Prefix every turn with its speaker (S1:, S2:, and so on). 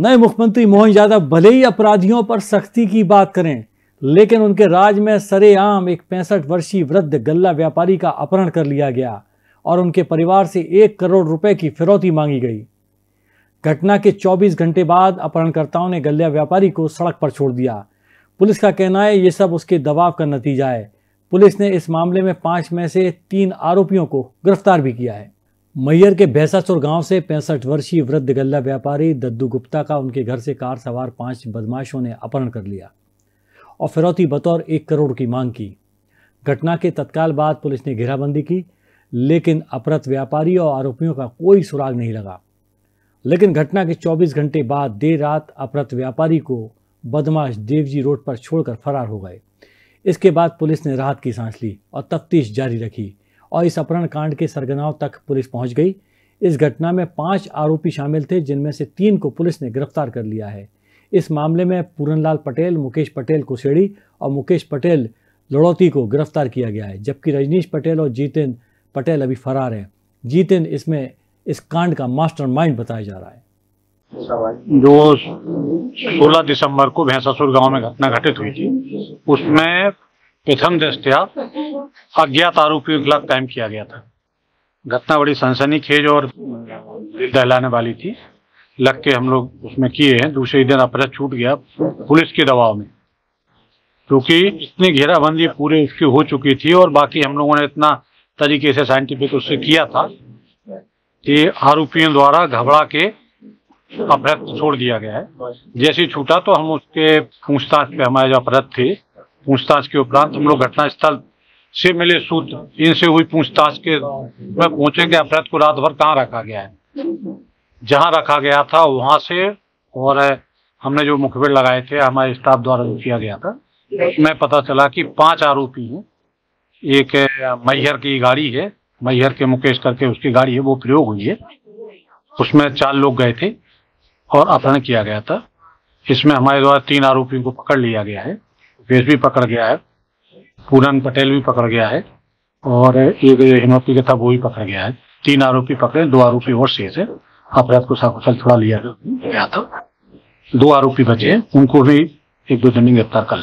S1: नए मुख्यमंत्री मोहन यादव भले ही अपराधियों पर सख्ती की बात करें लेकिन उनके राज में सरेआम एक पैंसठ वर्षीय वृद्ध गल्ला व्यापारी का अपहरण कर लिया गया और उनके परिवार से एक करोड़ रुपए की फिरौती मांगी गई घटना के 24 घंटे बाद अपहरणकर्ताओं ने गल्ला व्यापारी को सड़क पर छोड़ दिया पुलिस का कहना है ये सब उसके दबाव का नतीजा है पुलिस ने इस मामले में पांच में से तीन आरोपियों को गिरफ्तार भी किया है मैयर के भैसासुर गांव से पैंसठ वर्षीय वृद्ध गल्ला व्यापारी दद्दू गुप्ता का उनके घर से कार सवार पांच बदमाशों ने अपहरण कर लिया और फिरौती बतौर एक करोड़ की मांग की घटना के तत्काल बाद पुलिस ने घेराबंदी की लेकिन अपहृत व्यापारी और आरोपियों का कोई सुराग नहीं लगा लेकिन घटना के 24 घंटे बाद देर रात अपहृत व्यापारी को बदमाश देवजी रोड पर छोड़कर फरार हो गए इसके बाद पुलिस ने राहत की सांस ली और तफ्तीश जारी रखी और इस अपहरण कांड के सरगनाओं तक पुलिस पहुंच गई इस घटना में पांच आरोपी शामिल थे जिनमें से तीन को पुलिस ने गिरफ्तार कर लिया है इस मामले में पूरनलाल पटेल मुकेश पटेल कुशेड़ी और मुकेश पटेल लड़ौती को गिरफ्तार किया गया है जबकि रजनीश पटेल और जीतिन पटेल अभी फरार हैं जीतिन इसमें इस कांड का मास्टर बताया जा रहा है
S2: जो 16 दिसंबर को भैंसासुर गांव में घटना घटित हुई थी उसमें प्रथम दृष्टिया अज्ञात आरोपियों के खिलाफ कायम किया गया था घटना बड़ी सनसनी खेज और दहलाने वाली थी लग के हम लोग उसमें किए हैं दूसरे दिन अपराध छूट गया पुलिस के दबाव में क्योंकि इतनी घेराबंदी पूरी उसकी हो चुकी थी और बाकी हम लोगों ने इतना तरीके से साइंटिफिक उससे किया था कि आरोपियों द्वारा घबरा के अपराध छोड़ दिया गया है जैसे छूटा तो हम उसके पूछताछ पे हमारे जो अपराध थे पूछताछ के उपरांत हम लोग घटनास्थल से मिले सूत्र इनसे हुई पूछताछ के मैं पहुंचे कि अपराध को रात भर कहाँ रखा गया है जहाँ रखा गया था वहां से और हमने जो मुखबिर लगाए थे हमारे स्टाफ द्वारा जो किया गया था उसमें पता चला कि पांच आरोपी हैं एक मैहर की गाड़ी है मैहर के मुकेश करके उसकी गाड़ी है वो प्रयोग हुई है उसमें चार लोग गए थे और अपहरण किया गया था इसमें हमारे द्वारा तीन आरोपियों को पकड़ लिया गया है केस भी पकड़ गया है पूरन पटेल भी पकड़ गया है और एक हिनौती का था वो भी पकड़ गया है तीन आरोपी पकड़े दो आरोपी और शेष है अपराध को साकुशल थोड़ा लिया गया था दो आरोपी बचे उनको भी एक दो दिन गिरफ्तार कर